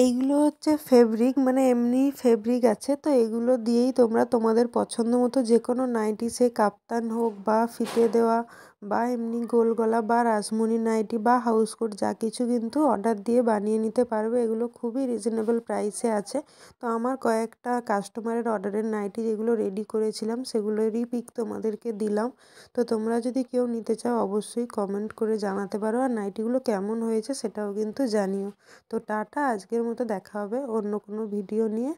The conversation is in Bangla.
এইগুলো হচ্ছে ফেব্রিক মানে এমনি ফেব্রিক আছে তো এগুলো দিয়েই তোমরা তোমাদের পছন্দ মতো যে কোনো নাইটি সে কাপ্তান হোক বা ফিতে দেওয়া বা এমনি গোল গলা বা রাজমণি নাইটি বা হাউস কোট যা কিছু কিন্তু অর্ডার দিয়ে বানিয়ে নিতে পারবে এগুলো খুবই রিজনেবল প্রাইসে আছে তো আমার কয়েকটা কাস্টমারের অর্ডারের নাইটি যেগুলো রেডি করেছিলাম সেগুলোরই পিক তোমাদেরকে দিলাম তো তোমরা যদি কেউ নিতে চাও অবশ্যই কমেন্ট করে জানাতে পারো আর নাইটিগুলো কেমন হয়েছে সেটাও কিন্তু জানিও তো টাটা আজকের মতো দেখা হবে অন্য কোনো ভিডিও নিয়ে